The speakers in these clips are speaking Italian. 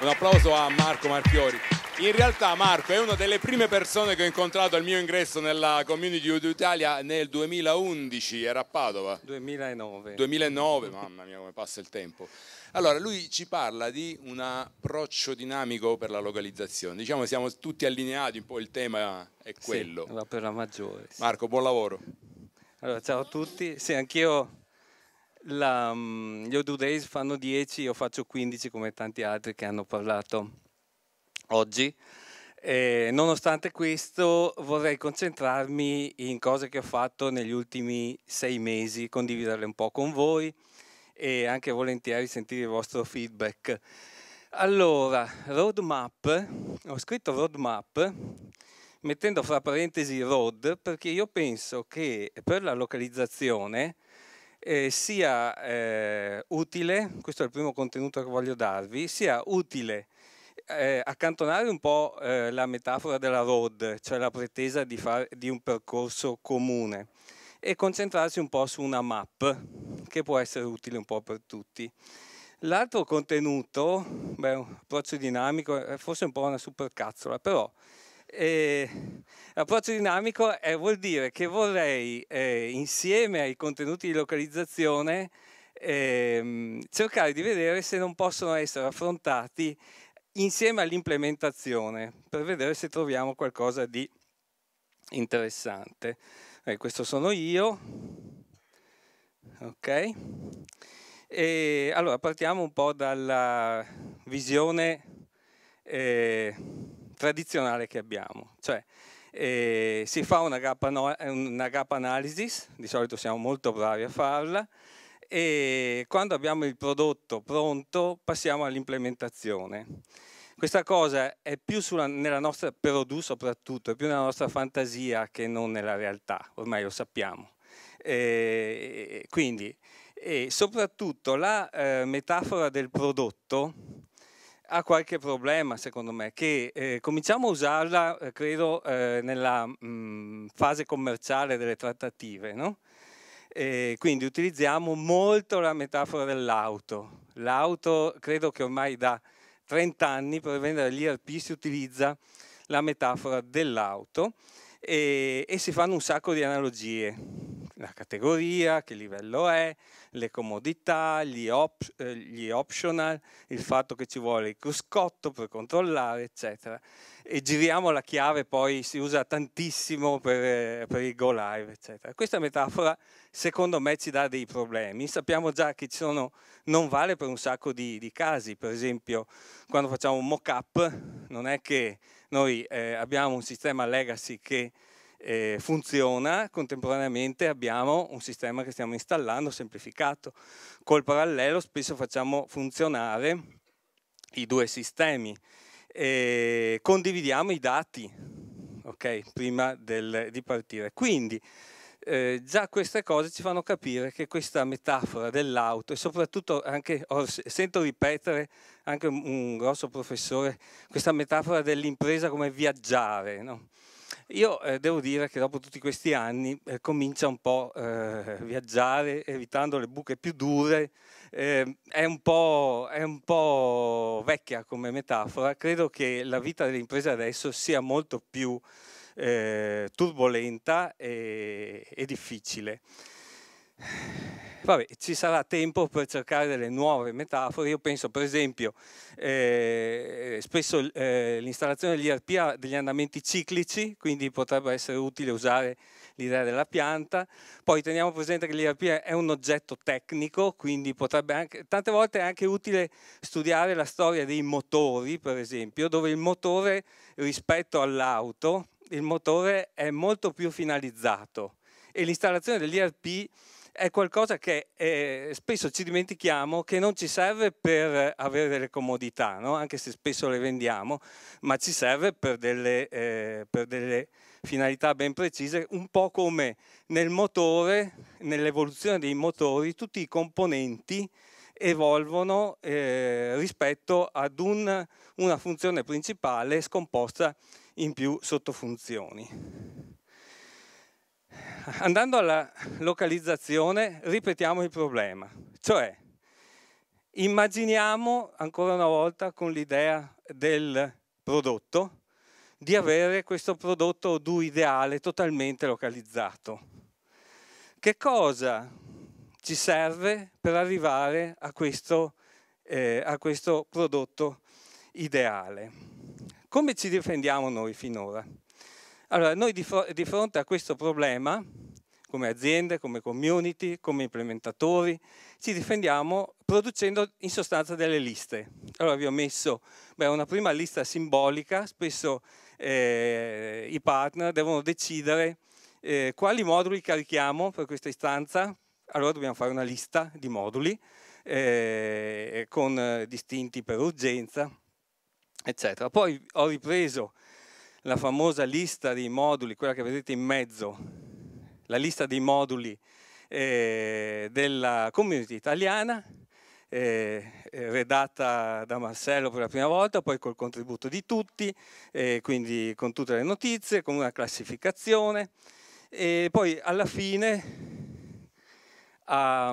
Un applauso a Marco Marchiori. In realtà Marco è una delle prime persone che ho incontrato al mio ingresso nella Community Youth Italia nel 2011, era a Padova. 2009. 2009, mamma mia come passa il tempo. Allora, lui ci parla di un approccio dinamico per la localizzazione. Diciamo siamo tutti allineati, un po' il tema è quello. Sì, l'opera maggiore. Sì. Marco, buon lavoro. Allora, ciao a tutti. Sì, anch'io la, mm, gli Odoo Days fanno 10, io faccio 15 come tanti altri che hanno parlato oggi. Eh, nonostante questo vorrei concentrarmi in cose che ho fatto negli ultimi sei mesi, condividerle un po' con voi e anche volentieri sentire il vostro feedback. Allora, roadmap, ho scritto roadmap mettendo fra parentesi road perché io penso che per la localizzazione eh, sia eh, utile, questo è il primo contenuto che voglio darvi, sia utile eh, accantonare un po' eh, la metafora della road, cioè la pretesa di, far, di un percorso comune e concentrarsi un po' su una map che può essere utile un po' per tutti. L'altro contenuto, beh, un approccio dinamico, è eh, forse un po' una supercazzola, però eh, L'approccio dinamico è, vuol dire che vorrei, eh, insieme ai contenuti di localizzazione, ehm, cercare di vedere se non possono essere affrontati insieme all'implementazione, per vedere se troviamo qualcosa di interessante. Eh, questo sono io. Ok? E allora partiamo un po' dalla visione eh, tradizionale che abbiamo, cioè e eh, si fa una gap, una gap analysis, di solito siamo molto bravi a farla, e quando abbiamo il prodotto pronto passiamo all'implementazione. Questa cosa è più sulla, nella nostra Perodù soprattutto, è più nella nostra fantasia che non nella realtà, ormai lo sappiamo. E eh, quindi, e soprattutto la eh, metafora del prodotto ha qualche problema secondo me, che eh, cominciamo a usarla, eh, credo, eh, nella mh, mm, fase commerciale delle trattative, no? Eh, quindi utilizziamo molto la metafora dell'auto. L'auto, credo che ormai da 30 anni, per vendere l'IRP si utilizza la metafora dell'auto e, eh, e si fanno un sacco di analogie la categoria, che livello è, le comodità, gli, op- eh, gli optional, il fatto che ci vuole il cruscotto per controllare, eccetera. E giriamo la chiave, poi si usa tantissimo per, eh, per il go live, eccetera. Questa metafora, secondo me, ci dà dei problemi. Sappiamo già che ci sono, non vale per un sacco di, di casi. Per esempio, quando facciamo un mock-up, non è che noi eh, abbiamo un sistema legacy che eh, funziona, contemporaneamente abbiamo un sistema che stiamo installando semplificato. Col parallelo spesso facciamo funzionare i due sistemi. E eh, condividiamo i dati, ok, prima del, di partire. Quindi, eh, già queste cose ci fanno capire che questa metafora dell'auto e soprattutto anche, sento ripetere anche un grosso professore, questa metafora dell'impresa come viaggiare, no? Io eh, devo dire che dopo tutti questi anni eh, comincia un po' eh, a viaggiare evitando le buche più dure, ehm, è un, è, un po', vecchia come metafora, credo che la vita delle imprese adesso sia molto più eh, turbolenta e, e difficile. Vabbè, ci sarà tempo per cercare delle nuove metafore. Io penso, per esempio, eh, spesso eh, l'installazione dell'IRP ha degli andamenti ciclici, quindi potrebbe essere utile usare l'idea della pianta. Poi teniamo presente che l'IRP è un oggetto tecnico, quindi potrebbe anche, tante volte è anche utile studiare la storia dei motori, per esempio, dove il motore rispetto all'auto, il motore è molto più finalizzato e l'installazione dell'IRP è qualcosa che eh, spesso ci dimentichiamo che non ci serve per avere delle comodità, no? anche se spesso le vendiamo, ma ci serve per delle, eh, per delle finalità ben precise, un po' come nel motore, nell'evoluzione dei motori, tutti i componenti evolvono eh, rispetto ad un, una funzione principale scomposta in più sottofunzioni andando alla localizzazione, ripetiamo il problema. Cioè, immaginiamo ancora una volta con l'idea del prodotto di avere questo prodotto du ideale totalmente localizzato. Che cosa ci serve per arrivare a questo, eh, a questo prodotto ideale? Come ci difendiamo noi finora? Allora, noi di, fro- di fronte a questo problema, come aziende, come community, come implementatori, ci difendiamo producendo in sostanza delle liste. Allora vi ho messo beh, una prima lista simbolica, spesso eh, i partner devono decidere eh, quali moduli carichiamo per questa istanza, allora dobbiamo fare una lista di moduli eh, con distinti per urgenza, eccetera. Poi ho ripreso la famosa lista dei moduli, quella che vedete in mezzo, la lista dei moduli eh, della community italiana, eh, eh, redatta da Marcello per la prima volta, poi col contributo di tutti, eh, quindi con tutte le notizie, con una classificazione e poi alla fine a,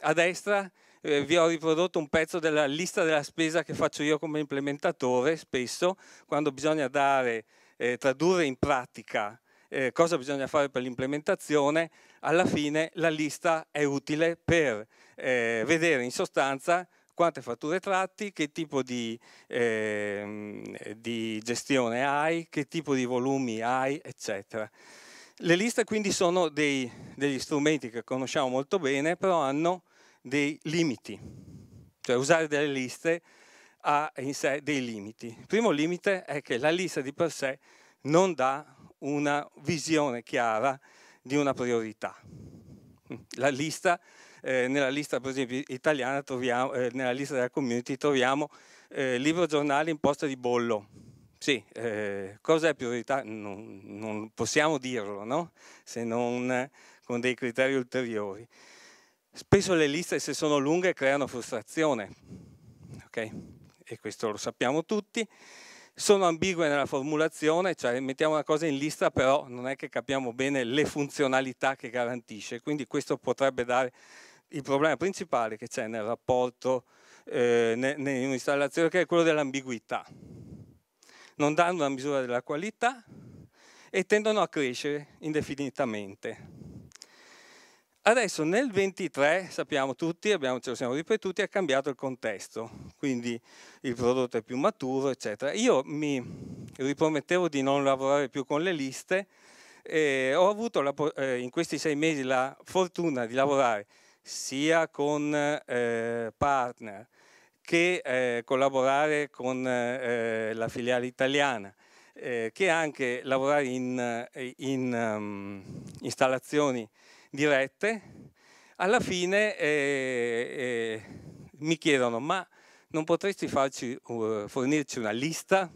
a destra eh, vi ho riprodotto un pezzo della lista della spesa che faccio io come implementatore spesso, quando bisogna dare, eh, tradurre in pratica eh, cosa bisogna fare per l'implementazione, alla fine la lista è utile per eh, vedere in sostanza quante fatture tratti, che tipo di, eh, di, gestione hai, che tipo di volumi hai, eccetera. Le liste quindi sono dei, degli strumenti che conosciamo molto bene, però hanno dei limiti, cioè usare delle liste ha in sé dei limiti. Il primo limite è che la lista di per sé non dà una visione chiara di una priorità. La Lista, eh, nella lista, per esempio, italiana, troviamo, eh, nella lista della community troviamo eh, libro, giornale, in posta di bollo. Sì, eh, cosa è priorità? Non, non possiamo dirlo, no? Se non eh, con dei criteri ulteriori. Spesso le liste, se sono lunghe, creano frustrazione, okay? e questo lo sappiamo tutti. Sono ambigue nella formulazione, cioè mettiamo una cosa in lista, però non è che capiamo bene le funzionalità che garantisce, quindi questo potrebbe dare il problema principale che c'è nel rapporto, eh, in un'installazione, che è quello dell'ambiguità. Non danno una misura della qualità e tendono a crescere indefinitamente. Adesso nel 23, sappiamo tutti, abbiamo, ce lo siamo ripetuti, è cambiato il contesto, quindi il prodotto è più maturo, eccetera. Io mi ripromettevo di non lavorare più con le liste, eh, ho avuto la, eh, in questi sei mesi la fortuna di lavorare sia con eh, partner che eh, collaborare con eh, la filiale italiana, che anche lavorare in, in um, installazioni dirette, alla fine eh, eh, mi chiedono ma non potresti farci, uh, fornirci una lista?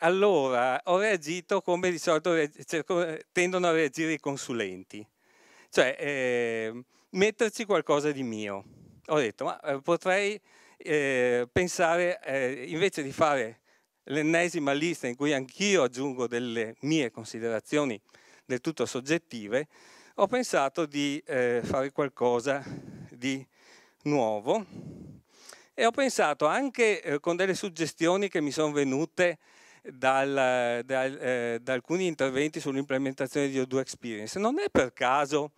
Allora ho reagito come di solito cerco, tendono a reagire i consulenti, cioè eh, metterci qualcosa di mio. Ho detto ma eh, potrei eh, pensare eh, invece di fare l'ennesima lista in cui anch'io aggiungo delle mie considerazioni del tutto soggettive, ho pensato di eh, fare qualcosa di nuovo e ho pensato anche eh, con delle suggestioni che mi sono venute dal, dal, eh, da alcuni interventi sull'implementazione di O2 Experience. Non è per caso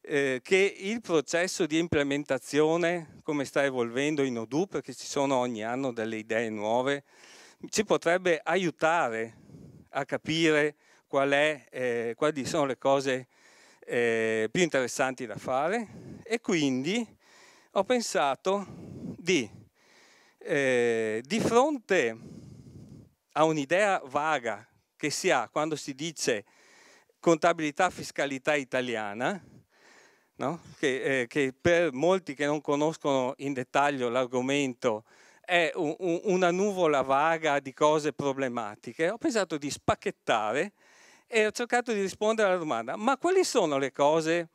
eh, che il processo di implementazione, come sta evolvendo in O2, perché ci sono ogni anno delle idee nuove, ci potrebbe aiutare a capire qual è, eh, quali sono le cose eh, più interessanti da fare e quindi ho pensato di, eh, di fronte a un'idea vaga che si ha quando si dice contabilità fiscalità italiana, no? che, eh, che, per molti che non conoscono in dettaglio l'argomento è un, un, una nuvola vaga di cose problematiche, ho pensato di spacchettare e ho cercato di rispondere alla domanda, ma quali sono le cose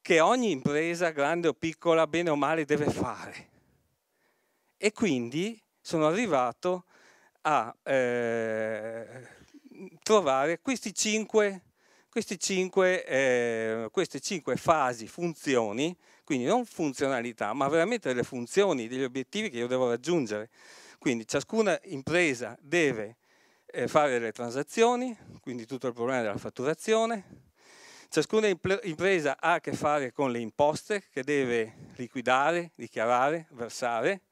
che ogni impresa, grande o piccola, bene o male, deve fare? E quindi sono arrivato a eh, trovare questi cinque, questi cinque, eh, queste cinque fasi, funzioni, quindi non funzionalità, ma veramente le funzioni, degli obiettivi che io devo raggiungere. Quindi ciascuna impresa deve eh, fare le transazioni, quindi tutto il problema della fatturazione. Ciascuna impresa ha a che fare con le imposte che deve liquidare, dichiarare, versare.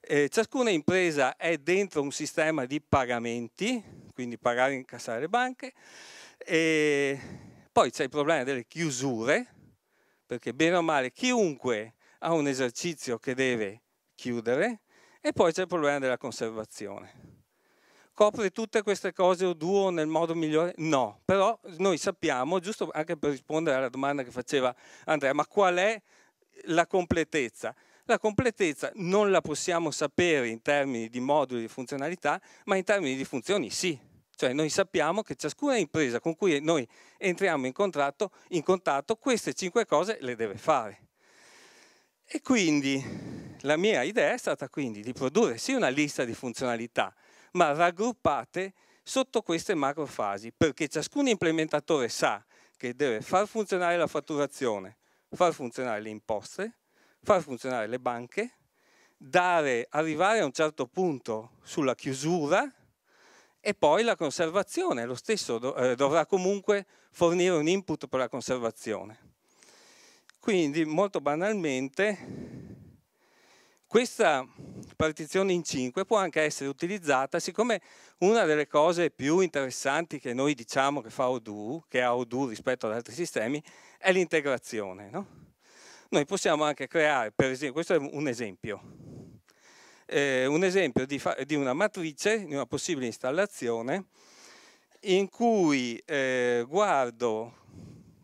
Eh, ciascuna impresa è dentro un sistema di pagamenti, quindi pagare e incassare le banche. E poi c'è il problema delle chiusure, perché bene o male chiunque ha un esercizio che deve chiudere. E poi c'è il problema della conservazione copre tutte queste cose o duo nel modo migliore? No, però noi sappiamo, giusto anche per rispondere alla domanda che faceva Andrea, ma qual è la completezza? La completezza non la possiamo sapere in termini di moduli di funzionalità, ma in termini di funzioni sì. Cioè noi sappiamo che ciascuna impresa con cui noi entriamo in, contratto, in contatto, queste cinque cose le deve fare. E quindi la mia idea è stata quindi di produrre sì una lista di funzionalità, ma raggruppate sotto queste macrofasi, perché ciascun implementatore sa che deve far funzionare la fatturazione, far funzionare le imposte, far funzionare le banche, dare, arrivare a un certo punto sulla chiusura e poi la conservazione, lo stesso eh, dovrà comunque fornire un input per la conservazione. Quindi molto banalmente questa partizione in 5 può anche essere utilizzata, siccome una delle cose più interessanti che noi diciamo che fa Odoo, che ha Odoo rispetto ad altri sistemi, è l'integrazione. No? Noi possiamo anche creare, per esempio, questo è un esempio, eh, un esempio di, di, una matrice, di una possibile installazione, in cui eh, guardo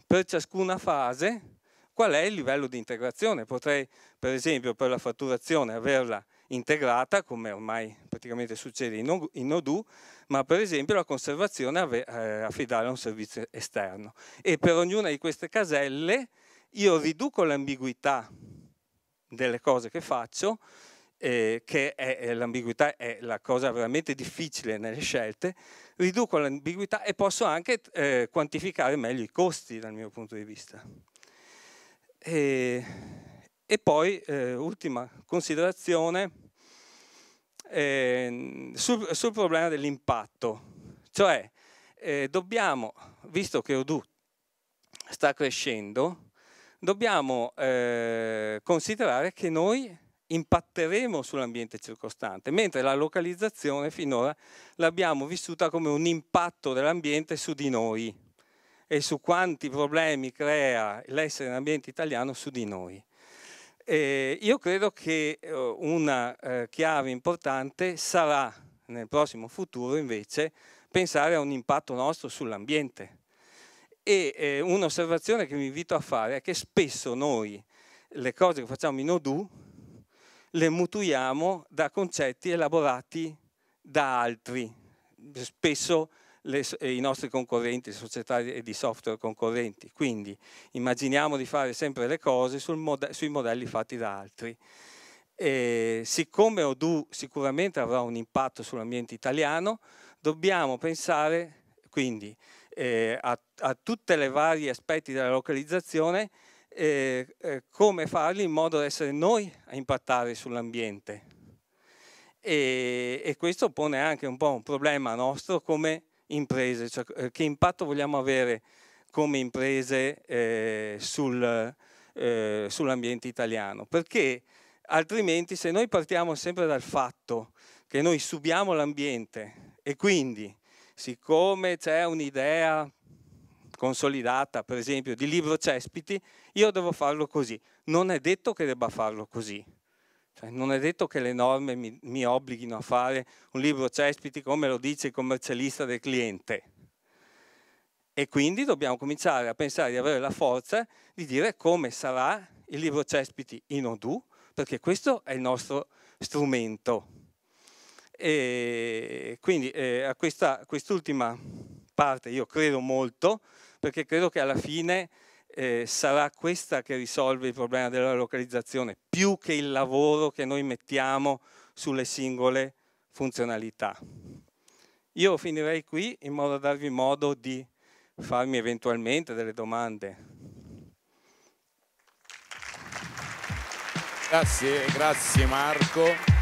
per ciascuna fase qual è il livello di integrazione. Potrei, per esempio, per la fatturazione averla integrata, come ormai praticamente succede in Odoo, ma per esempio la conservazione eh, affidare a un servizio esterno. E per ognuna di queste caselle io riduco l'ambiguità delle cose che faccio, eh, che l'ambiguità è la cosa veramente difficile nelle scelte, riduco l'ambiguità e posso anche eh, quantificare meglio i costi dal mio punto di vista. E, e poi, eh, ultima considerazione, eh, sul, sul, problema dell'impatto. Cioè, eh, dobbiamo, visto che Odoo sta crescendo, dobbiamo eh, considerare che noi impatteremo sull'ambiente circostante, mentre la localizzazione finora l'abbiamo vissuta come un impatto dell'ambiente su di noi e su quanti problemi crea l'essere in ambiente italiano su di noi. E io credo che eh, una eh, chiave importante sarà nel prossimo futuro invece pensare a un impatto nostro sull'ambiente. E eh, un'osservazione che vi invito a fare è che spesso noi le cose che facciamo in Odoo le mutuiamo da concetti elaborati da altri, spesso le, eh, i nostri concorrenti, le società di software concorrenti. Quindi immaginiamo di fare sempre le cose mode, sui modelli fatti da altri. E siccome Odoo sicuramente avrà un impatto sull'ambiente italiano, dobbiamo pensare quindi eh, a, a tutti i vari aspetti della localizzazione eh, eh, come farli in modo da essere noi a impattare sull'ambiente. E, e, questo pone anche un po' un problema nostro come imprese, cioè eh, che impatto vogliamo avere come imprese eh, sul, eh, sull'ambiente italiano, perché altrimenti se noi partiamo sempre dal fatto che noi subiamo l'ambiente e quindi siccome c'è un'idea consolidata, per esempio, di libro cespiti, io devo farlo così. Non è detto che debba farlo così. Cioè, non è detto che le norme mi, mi obblighino a fare un libro cespiti come lo dice il commercialista del cliente. E quindi dobbiamo cominciare a pensare di avere la forza di dire come sarà il libro cespiti in Odu, perché questo è il nostro strumento. E quindi eh, a questa, quest'ultima parte io credo molto, perché credo che alla fine eh, sarà questa che risolve il problema della localizzazione, più che il lavoro che noi mettiamo sulle singole funzionalità. Io finirei qui in modo da darvi modo di farmi eventualmente delle domande. Grazie, grazie Marco.